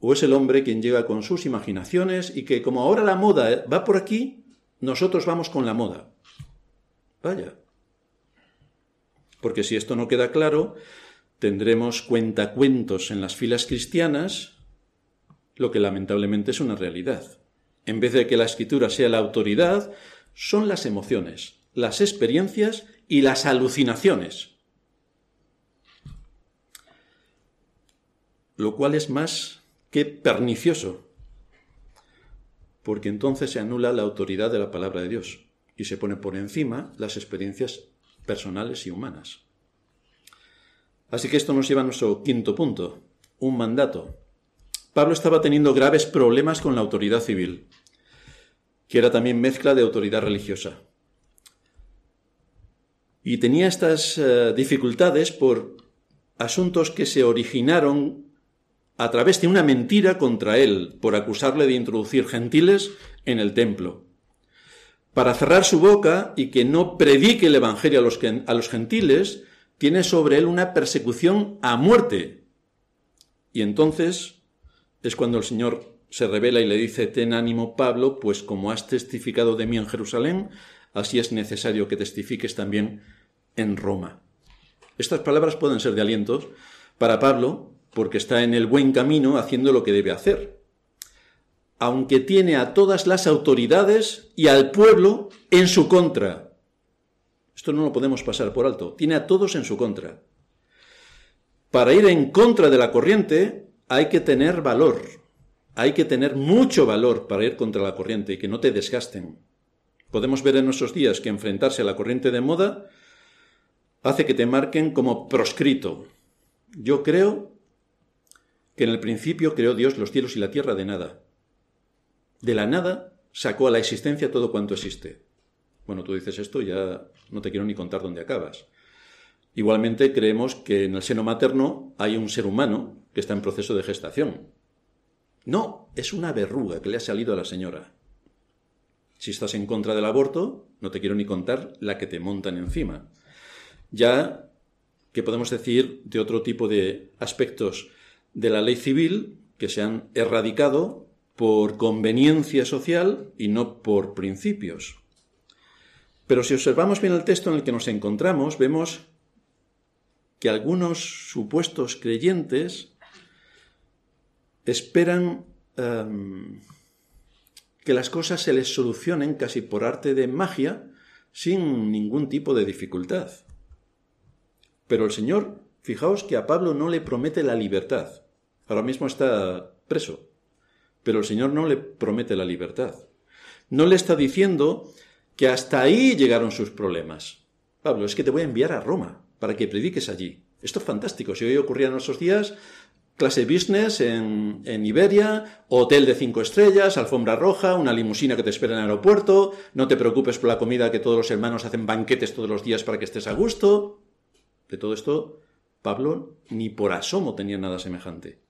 ¿O es el hombre quien llega con sus imaginaciones y que como ahora la moda eh, va por aquí, nosotros vamos con la moda? Vaya. Porque si esto no queda claro, tendremos cuentacuentos en las filas cristianas, lo que lamentablemente es una realidad. En vez de que la escritura sea la autoridad, son las emociones, las experiencias y las alucinaciones lo cual es más que pernicioso, porque entonces se anula la autoridad de la palabra de Dios y se pone por encima las experiencias personales y humanas. Así que esto nos lleva a nuestro quinto punto, un mandato. Pablo estaba teniendo graves problemas con la autoridad civil, que era también mezcla de autoridad religiosa. Y tenía estas eh, dificultades por asuntos que se originaron a través de una mentira contra él por acusarle de introducir gentiles en el templo. Para cerrar su boca y que no predique el Evangelio a los, a los gentiles, tiene sobre él una persecución a muerte. Y entonces es cuando el Señor se revela y le dice, ten ánimo Pablo, pues como has testificado de mí en Jerusalén, así es necesario que testifiques también en Roma. Estas palabras pueden ser de alientos para Pablo, porque está en el buen camino haciendo lo que debe hacer, aunque tiene a todas las autoridades y al pueblo en su contra. Esto no lo podemos pasar por alto, tiene a todos en su contra. Para ir en contra de la corriente hay que tener valor, hay que tener mucho valor para ir contra la corriente y que no te desgasten. Podemos ver en nuestros días que enfrentarse a la corriente de moda hace que te marquen como proscrito. Yo creo que en el principio creó Dios los cielos y la tierra de nada. De la nada sacó a la existencia todo cuanto existe. Bueno, tú dices esto, ya no te quiero ni contar dónde acabas. Igualmente creemos que en el seno materno hay un ser humano que está en proceso de gestación. No, es una verruga que le ha salido a la señora. Si estás en contra del aborto, no te quiero ni contar la que te montan encima. Ya qué podemos decir de otro tipo de aspectos de la ley civil que se han erradicado por conveniencia social y no por principios. Pero si observamos bien el texto en el que nos encontramos, vemos que algunos supuestos creyentes esperan em, que las cosas se les solucionen casi por arte de magia, sin ningún tipo de dificultad. Pero el Señor, fijaos que a Pablo no le promete la libertad, Ahora mismo está preso, pero el Señor no le promete la libertad. No le está diciendo que hasta ahí llegaron sus problemas. Pablo, es que te voy a enviar a Roma para que prediques allí. Esto es fantástico. Si hoy ocurría en nuestros días, clase business en, en, Iberia, hotel de cinco estrellas, alfombra roja, una limusina que te espera en el aeropuerto, no te preocupes por la comida que todos los hermanos hacen banquetes todos los días para que estés a gusto. De todo esto, Pablo ni por asomo tenía nada semejante.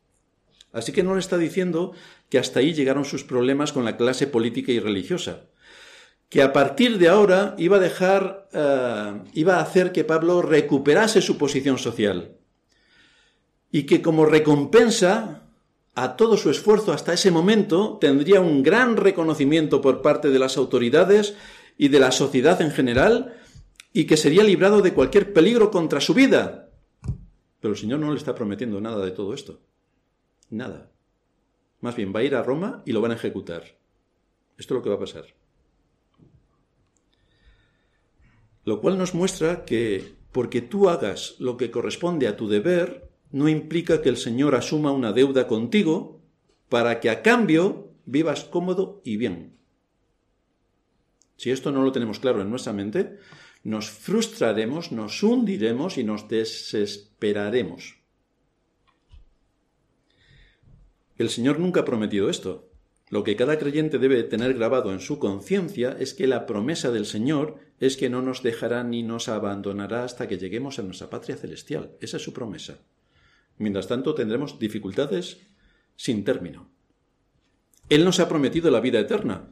Así que no le está diciendo que hasta ahí llegaron sus problemas con la clase política y religiosa, que a partir de ahora iba a dejar, eh, iba a hacer que Pablo recuperase su posición social y que como recompensa a todo su esfuerzo hasta ese momento tendría un gran reconocimiento por parte de las autoridades y de la sociedad en general y que sería librado de cualquier peligro contra su vida. Pero el Señor no le está prometiendo nada de todo esto. Nada. Más bien, va a ir a Roma y lo van a ejecutar. Esto es lo que va a pasar. Lo cual nos muestra que porque tú hagas lo que corresponde a tu deber, no implica que el Señor asuma una deuda contigo para que a cambio vivas cómodo y bien. Si esto no lo tenemos claro en nuestra mente, nos frustraremos, nos hundiremos y nos desesperaremos. El Señor nunca ha prometido esto. Lo que cada creyente debe tener grabado en su conciencia es que la promesa del Señor es que no nos dejará ni nos abandonará hasta que lleguemos a nuestra patria celestial. Esa es su promesa. Mientras tanto tendremos dificultades sin término. Él nos ha prometido la vida eterna.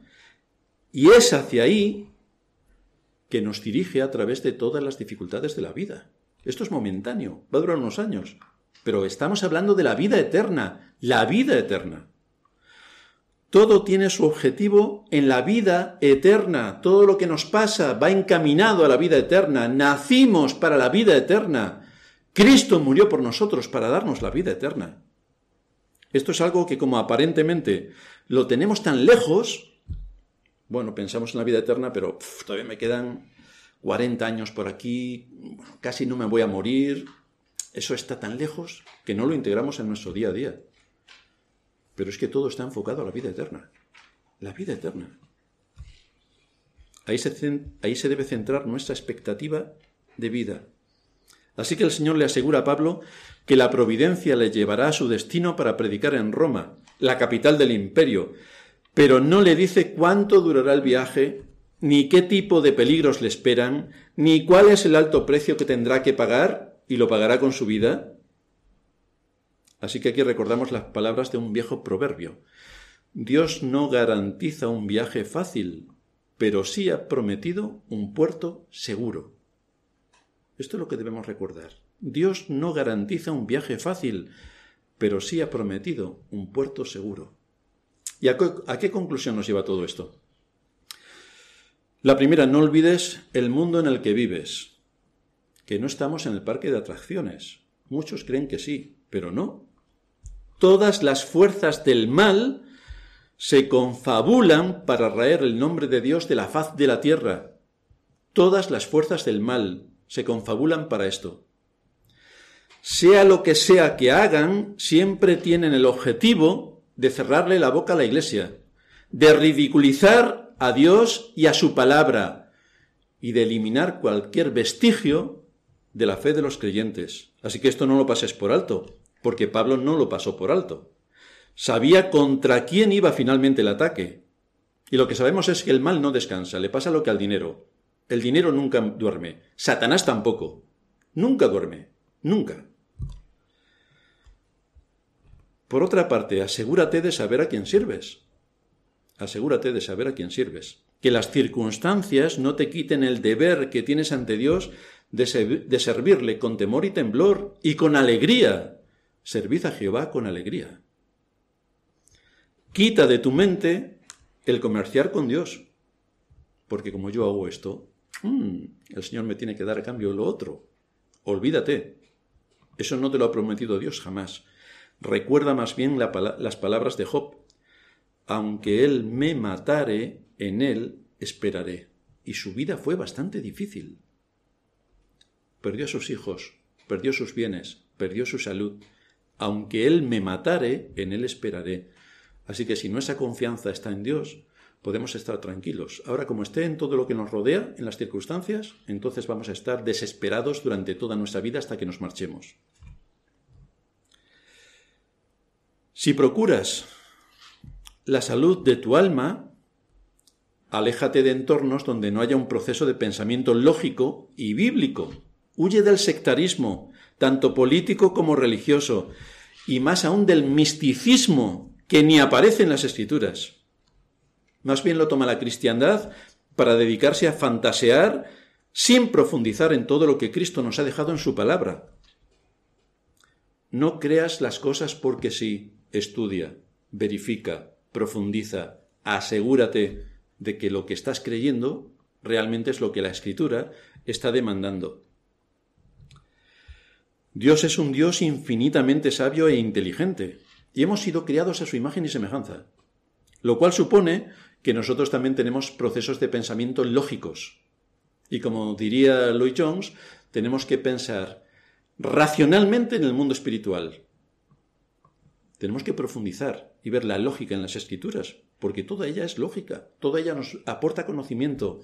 Y es hacia ahí que nos dirige a través de todas las dificultades de la vida. Esto es momentáneo, va a durar unos años, pero estamos hablando de la vida eterna, la vida eterna. Todo tiene su objetivo en la vida eterna. Todo lo que nos pasa va encaminado a la vida eterna. Nacimos para la vida eterna. Cristo murió por nosotros para darnos la vida eterna. Esto es algo que como aparentemente lo tenemos tan lejos, bueno, pensamos en la vida eterna, pero todavía me quedan 40 años por aquí, casi no me voy a morir, eso está tan lejos que no lo integramos en nuestro día a día. Pero es que todo está enfocado a la vida eterna. La vida eterna. Ahí se, ahí se debe centrar nuestra expectativa de vida. Así que el Señor le asegura a Pablo que la providencia le llevará a su destino para predicar en Roma, la capital del imperio, pero no le dice cuánto durará el viaje, ni qué tipo de peligros le esperan, ni cuál es el alto precio que tendrá que pagar, y lo pagará con su vida. Así que aquí recordamos las palabras de un viejo proverbio. Dios no garantiza un viaje fácil, pero sí ha prometido un puerto seguro. Esto es lo que debemos recordar. Dios no garantiza un viaje fácil, pero sí ha prometido un puerto seguro. ¿Y a qué, conclusión nos lleva todo esto? La primera, no olvides el mundo en el que vives que no estamos en el parque de atracciones. Muchos creen que sí, pero no. Todas las fuerzas del mal se confabulan para raer el nombre de Dios de la faz de la tierra. Todas las fuerzas del mal se confabulan para esto. Sea lo que sea que hagan, siempre tienen el objetivo de cerrarle la boca a la Iglesia, de ridiculizar a Dios y a su palabra, y de eliminar cualquier vestigio de la fe de los creyentes. Así que esto no lo pases por alto, porque Pablo no lo pasó por alto. Sabía contra quién iba finalmente el ataque. Y lo que sabemos es que el mal no descansa, le pasa lo que al dinero. El dinero nunca duerme, Satanás tampoco. Nunca duerme, nunca. Por otra parte, asegúrate de saber a quién sirves. Asegúrate de saber a quién sirves. Que las circunstancias no te quiten el deber que tienes ante Dios de, servirle con temor y temblor y con alegría. Servid a Jehová con alegría. Quita de tu mente el comerciar con Dios. Porque como yo hago esto, mm, el Señor me tiene que dar a cambio lo otro. Olvídate. Eso no te lo ha prometido Dios jamás. Recuerda más bien las palabras de Job. Aunque él me matare, en él esperaré. Y su vida fue bastante difícil perdió a sus hijos, perdió sus bienes, perdió su salud. Aunque Él me matare, en Él esperaré. Así que si nuestra confianza está en Dios, podemos estar tranquilos. Ahora, como esté en todo lo que nos rodea, en las circunstancias, entonces vamos a estar desesperados durante toda nuestra vida hasta que nos marchemos. Si procuras la salud de tu alma, aléjate de entornos donde no haya un proceso de pensamiento lógico y bíblico. Huye del sectarismo, tanto político como religioso, y más aún del misticismo que ni aparece en las escrituras. Más bien lo toma la cristiandad para dedicarse a fantasear sin profundizar en todo lo que Cristo nos ha dejado en su palabra. No creas las cosas porque sí, estudia, verifica, profundiza, asegúrate de que lo que estás creyendo realmente es lo que la escritura está demandando. Dios es un Dios infinitamente sabio e inteligente, y hemos sido criados a su imagen y semejanza, lo cual supone que nosotros también tenemos procesos de pensamiento lógicos. Y como diría Louis Jones, tenemos que pensar racionalmente en el mundo espiritual. Tenemos que profundizar y ver la lógica en las escrituras, porque toda ella es lógica, toda ella nos aporta conocimiento,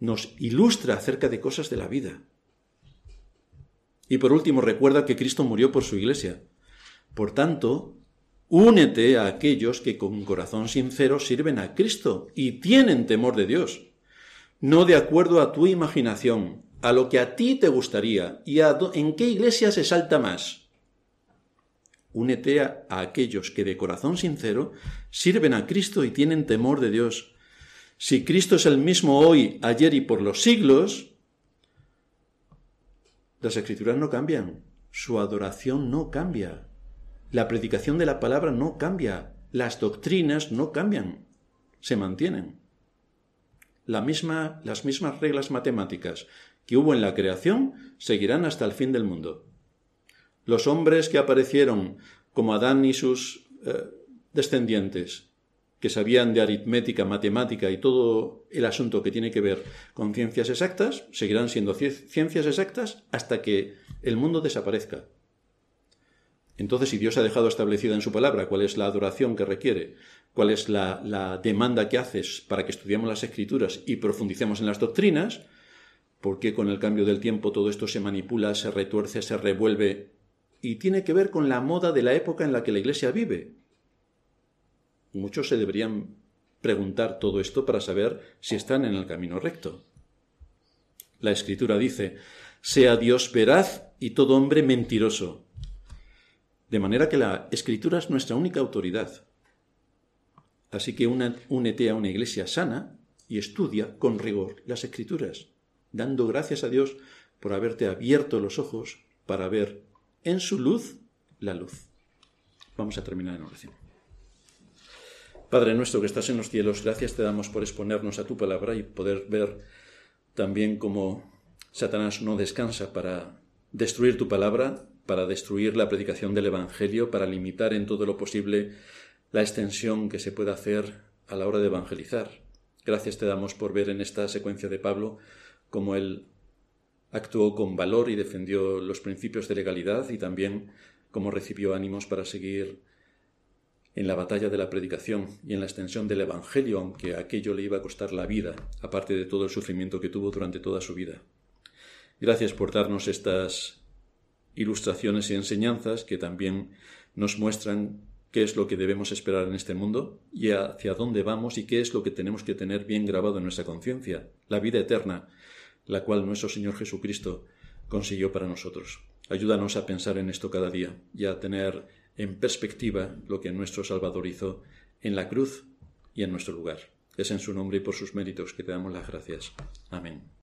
nos ilustra acerca de cosas de la vida, y por último, recuerda que Cristo murió por su iglesia. Por tanto, únete a aquellos que con corazón sincero sirven a Cristo y tienen temor de Dios, no de acuerdo a tu imaginación, a lo que a ti te gustaría y en qué iglesia se salta más. Únete a aquellos que de corazón sincero sirven a Cristo y tienen temor de Dios. Si Cristo es el mismo hoy, ayer y por los siglos, las escrituras no cambian, su adoración no cambia, la predicación de la palabra no cambia, las doctrinas no cambian, se mantienen. La misma, las mismas reglas matemáticas que hubo en la creación seguirán hasta el fin del mundo. Los hombres que aparecieron como Adán y sus eh, descendientes que sabían de aritmética, matemática y todo el asunto que tiene que ver con ciencias exactas, seguirán siendo ciencias exactas hasta que el mundo desaparezca. Entonces, si Dios ha dejado establecida en su palabra cuál es la adoración que requiere, cuál es la, demanda que haces para que estudiemos las escrituras y profundicemos en las doctrinas, ¿por qué con el cambio del tiempo todo esto se manipula, se retuerce, se revuelve? Y tiene que ver con la moda de la época en la que la Iglesia vive Muchos se deberían preguntar todo esto para saber si están en el camino recto. La escritura dice, sea Dios veraz y todo hombre mentiroso. De manera que la escritura es nuestra única autoridad. Así que una, únete a una iglesia sana y estudia con rigor las escrituras, dando gracias a Dios por haberte abierto los ojos para ver en su luz la luz. Vamos a terminar en oración. Padre nuestro que estás en los cielos, gracias te damos por exponernos a tu palabra y poder ver también cómo Satanás no descansa para destruir tu palabra, para destruir la predicación del Evangelio, para limitar en todo lo posible la extensión que se pueda hacer a la hora de evangelizar. Gracias te damos por ver en esta secuencia de Pablo cómo él actuó con valor y defendió los principios de legalidad y también cómo recibió ánimos para seguir en la batalla de la predicación y en la extensión del Evangelio, aunque aquello le iba a costar la vida, aparte de todo el sufrimiento que tuvo durante toda su vida. Gracias por darnos estas ilustraciones y enseñanzas que también nos muestran qué es lo que debemos esperar en este mundo y hacia dónde vamos y qué es lo que tenemos que tener bien grabado en nuestra conciencia, la vida eterna, la cual nuestro Señor Jesucristo consiguió para nosotros. Ayúdanos a pensar en esto cada día y a tener en perspectiva lo que nuestro Salvador hizo en la cruz y en nuestro lugar. Es en su nombre y por sus méritos que te damos las gracias. Amén.